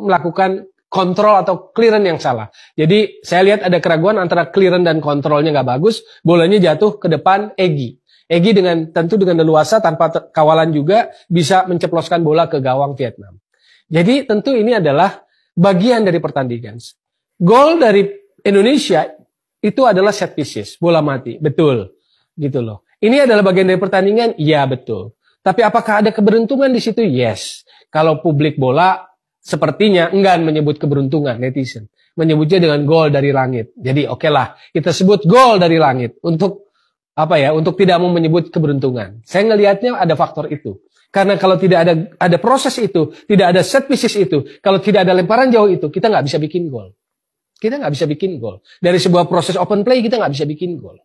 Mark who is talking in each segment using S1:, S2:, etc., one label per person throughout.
S1: melakukan kontrol atau clearance yang salah. Jadi saya lihat ada keraguan antara clearance dan kontrolnya nggak bagus, bolanya jatuh ke depan Egi. Egi dengan tentu dengan leluasa tanpa kawalan juga bisa menceploskan bola ke gawang Vietnam. Jadi tentu ini adalah bagian dari pertandingan. Gol dari Indonesia itu adalah set pieces, bola mati, betul, gitu loh. Ini adalah bagian dari pertandingan, iya betul. Tapi apakah ada keberuntungan di situ? Yes. Kalau publik bola sepertinya enggan menyebut keberuntungan netizen. Menyebutnya dengan gol dari langit. Jadi oke okay lah, kita sebut gol dari langit untuk apa ya? Untuk tidak mau menyebut keberuntungan. Saya ngelihatnya ada faktor itu. Karena kalau tidak ada ada proses itu, tidak ada set pieces itu, kalau tidak ada lemparan jauh itu, kita nggak bisa bikin gol. Kita nggak bisa bikin gol. Dari sebuah proses open play kita nggak bisa bikin gol.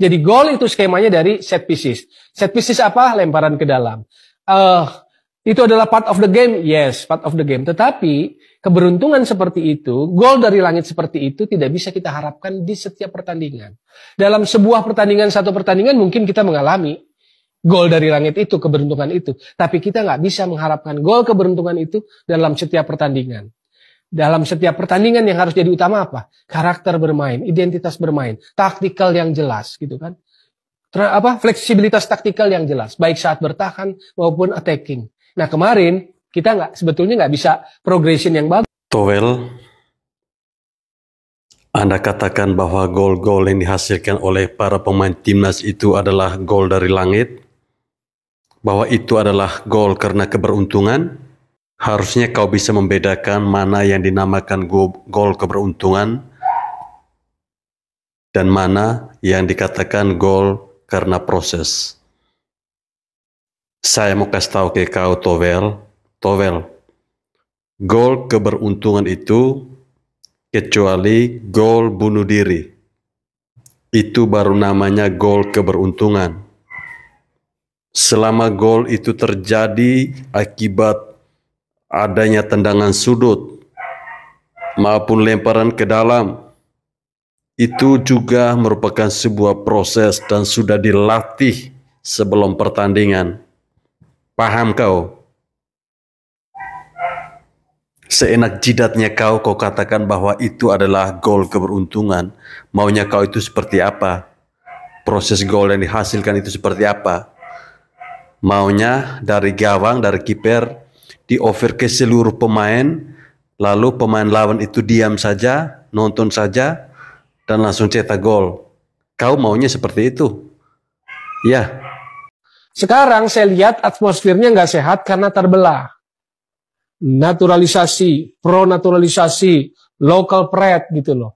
S1: Jadi gol itu skemanya dari set pieces. Set pieces apa? Lemparan ke dalam. Uh, itu adalah part of the game? Yes, part of the game. Tetapi keberuntungan seperti itu, gol dari langit seperti itu tidak bisa kita harapkan di setiap pertandingan. Dalam sebuah pertandingan, satu pertandingan mungkin kita mengalami gol dari langit itu, keberuntungan itu. Tapi kita nggak bisa mengharapkan gol keberuntungan itu dalam setiap pertandingan. Dalam setiap pertandingan yang harus jadi utama apa? Karakter bermain, identitas bermain, taktikal yang jelas gitu kan. apa fleksibilitas taktikal yang jelas baik saat bertahan maupun attacking Nah kemarin kita nggak sebetulnya nggak bisa progression yang bagus.
S2: Towel, Anda katakan bahwa gol-gol yang dihasilkan oleh para pemain timnas itu adalah gol dari langit, bahwa itu adalah gol karena keberuntungan. Harusnya kau bisa membedakan mana yang dinamakan gol keberuntungan dan mana yang dikatakan gol karena proses. Saya mau kasih tahu ke kau Tovel, Tovel. Gol keberuntungan itu kecuali gol bunuh diri. Itu baru namanya gol keberuntungan. Selama gol itu terjadi akibat adanya tendangan sudut maupun lemparan ke dalam itu juga merupakan sebuah proses dan sudah dilatih sebelum pertandingan. Paham kau? Seenak jidatnya kau, kau katakan bahwa itu adalah gol keberuntungan. Maunya kau itu seperti apa? Proses gol yang dihasilkan itu seperti apa? Maunya dari gawang, dari kiper, di over ke seluruh pemain, lalu pemain lawan itu diam saja, nonton saja, dan langsung cetak gol. Kau maunya seperti itu? Ya, sekarang
S1: saya lihat atmosfernya nggak sehat karena terbelah. Naturalisasi, pro-naturalisasi, local pride gitu loh.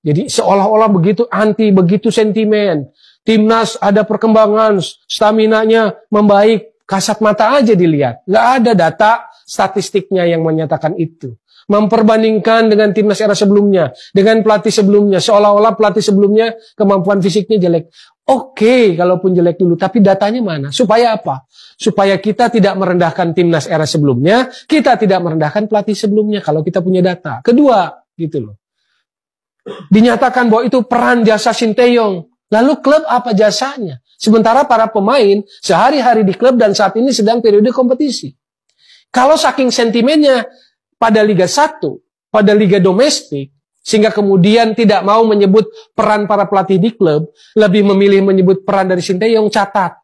S1: Jadi seolah-olah begitu anti, begitu sentimen. Timnas ada perkembangan, staminanya membaik, kasat mata aja dilihat. Nggak ada data statistiknya yang menyatakan itu memperbandingkan dengan timnas era sebelumnya, dengan pelatih sebelumnya, seolah-olah pelatih sebelumnya kemampuan fisiknya jelek. Oke, okay, kalaupun jelek dulu, tapi datanya mana? Supaya apa? Supaya kita tidak merendahkan timnas era sebelumnya, kita tidak merendahkan pelatih sebelumnya kalau kita punya data. Kedua, gitu loh. Dinyatakan bahwa itu peran jasa Sinteyong. Lalu klub apa jasanya? Sementara para pemain sehari-hari di klub dan saat ini sedang periode kompetisi. Kalau saking sentimennya pada Liga 1, pada Liga domestik, sehingga kemudian tidak mau menyebut peran para pelatih di klub, lebih memilih menyebut peran dari Sinteyong catat.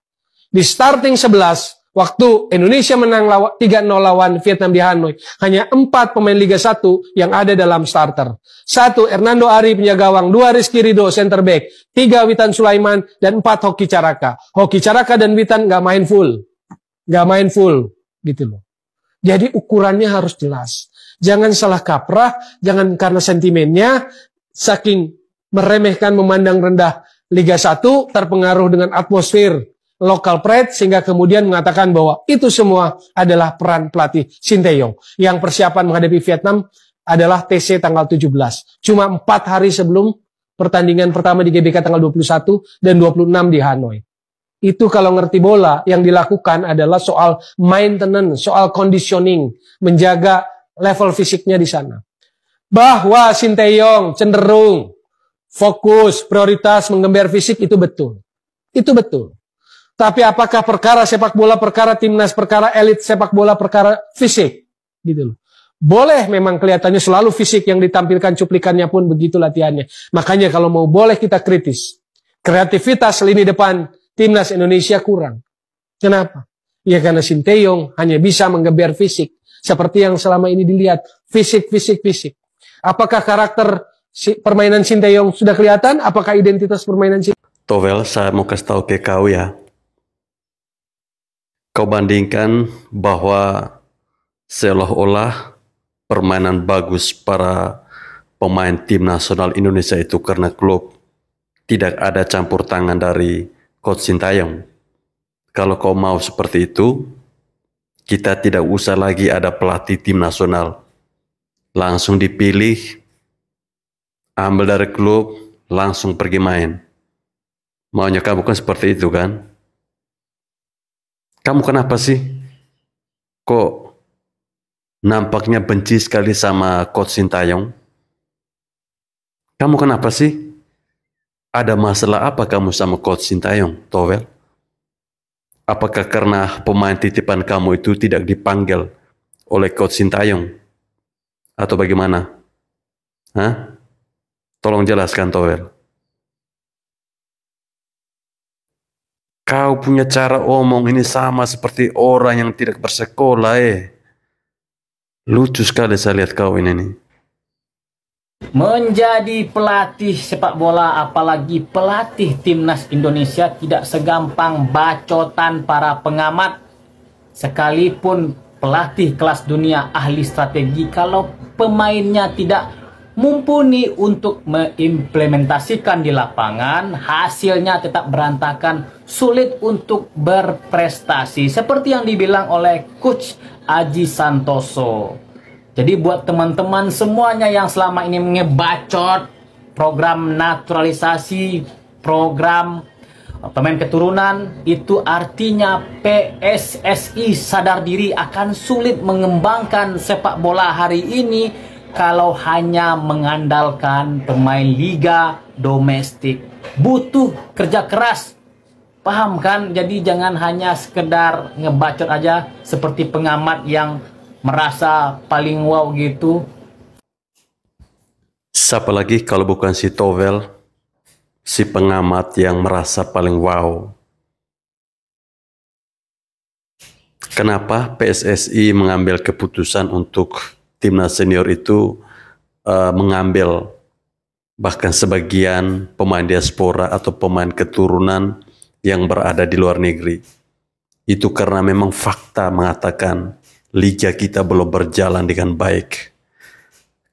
S1: Di starting 11, waktu Indonesia menang 3-0 lawan Vietnam di Hanoi, hanya 4 pemain Liga 1 yang ada dalam starter. 1 Hernando Ari penjaga gawang, 2 Rizky Rido center back, 3 Witan Sulaiman, dan 4 Hoki Caraka. Hoki Caraka dan Witan gak main full. Gak main full gitu loh. Jadi ukurannya harus jelas. Jangan salah kaprah, jangan karena sentimennya, saking meremehkan, memandang rendah Liga 1, terpengaruh dengan atmosfer lokal pride, sehingga kemudian mengatakan bahwa itu semua adalah peran pelatih Sinteyong. Yang persiapan menghadapi Vietnam adalah TC tanggal 17. Cuma 4 hari sebelum pertandingan pertama di GBK tanggal 21 dan 26 di Hanoi. Itu kalau ngerti bola, yang dilakukan adalah soal maintenance, soal conditioning, menjaga level fisiknya di sana. Bahwa Sinteyong cenderung fokus, prioritas menggembar fisik itu betul. Itu betul. Tapi apakah perkara sepak bola, perkara timnas, perkara elit sepak bola, perkara fisik? Gitu loh. Boleh memang kelihatannya selalu fisik yang ditampilkan cuplikannya pun begitu latihannya. Makanya kalau mau boleh kita kritis. Kreativitas lini depan timnas Indonesia kurang. Kenapa? Ya karena Sinteyong hanya bisa menggeber fisik. Seperti yang selama ini dilihat. Fisik, fisik, fisik. Apakah karakter permainan Sinteyong sudah kelihatan? Apakah identitas permainan Sinteyong?
S2: Tovel, saya mau kasih tahu ke kau ya. Kau bandingkan bahwa seolah-olah permainan bagus para pemain tim nasional Indonesia itu karena klub tidak ada campur tangan dari Coach Sintayong. Kalau kau mau seperti itu, kita tidak usah lagi ada pelatih tim nasional. Langsung dipilih, ambil dari klub, langsung pergi main. Maunya kamu kan seperti itu kan? Kamu kenapa sih? Kok nampaknya benci sekali sama Coach Sintayong? Kamu kenapa sih? Ada masalah apa kamu sama Coach Sintayong, Towel? Apakah karena pemain titipan kamu itu tidak dipanggil oleh Coach Sintayong? Atau bagaimana? Hah? Tolong jelaskan, Towel. Kau punya cara omong ini sama seperti orang yang tidak bersekolah, eh. Lucu sekali saya lihat kau ini nih.
S3: Menjadi pelatih sepak bola apalagi pelatih timnas Indonesia tidak segampang bacotan para pengamat. Sekalipun pelatih kelas dunia ahli strategi kalau pemainnya tidak mumpuni untuk mengimplementasikan di lapangan, hasilnya tetap berantakan, sulit untuk berprestasi seperti yang dibilang oleh coach Aji Santoso. Jadi buat teman-teman semuanya yang selama ini ngebacot program naturalisasi, program eh, pemain keturunan, itu artinya PSSI sadar diri akan sulit mengembangkan sepak bola hari ini kalau hanya mengandalkan pemain liga domestik. Butuh kerja keras. Paham kan? Jadi jangan hanya sekedar ngebacot aja seperti pengamat yang merasa paling wow gitu.
S2: Siapa lagi kalau bukan si Tovel, si pengamat yang merasa paling wow. Kenapa PSSI mengambil keputusan untuk timnas senior itu uh, mengambil bahkan sebagian pemain diaspora atau pemain keturunan yang berada di luar negeri. Itu karena memang fakta mengatakan liga kita belum berjalan dengan baik.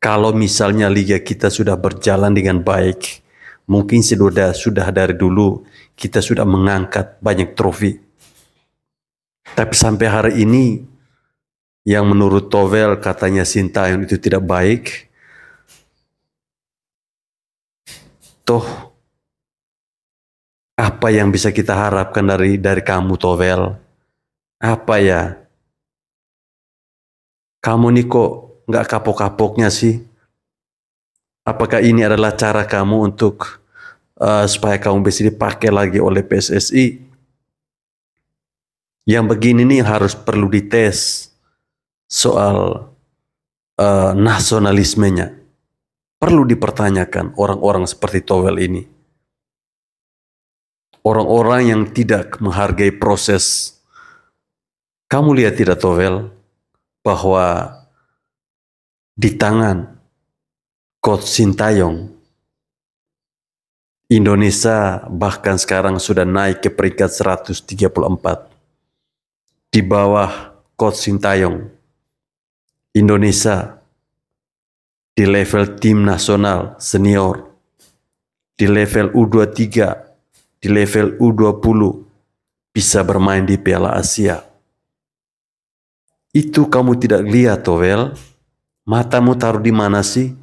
S2: Kalau misalnya liga kita sudah berjalan dengan baik, mungkin sudah sudah dari dulu kita sudah mengangkat banyak trofi. Tapi sampai hari ini yang menurut Tovel katanya Sinta yang itu tidak baik. Toh apa yang bisa kita harapkan dari dari kamu Tovel? Apa ya? Kamu nih kok nggak kapok-kapoknya sih? Apakah ini adalah cara kamu untuk uh, supaya kamu bisa dipakai lagi oleh PSSI? Yang begini nih harus perlu dites soal uh, nasionalismenya. Perlu dipertanyakan orang-orang seperti Towel ini. Orang-orang yang tidak menghargai proses. Kamu lihat tidak Towel? bahwa di tangan Coach Sintayong Indonesia bahkan sekarang sudah naik ke peringkat 134 di bawah Coach Sintayong Indonesia di level tim nasional senior di level U23 di level U20 bisa bermain di Piala Asia itu kamu tidak lihat, Towel. Matamu taruh di mana sih?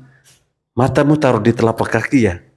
S2: Matamu taruh di telapak kaki ya?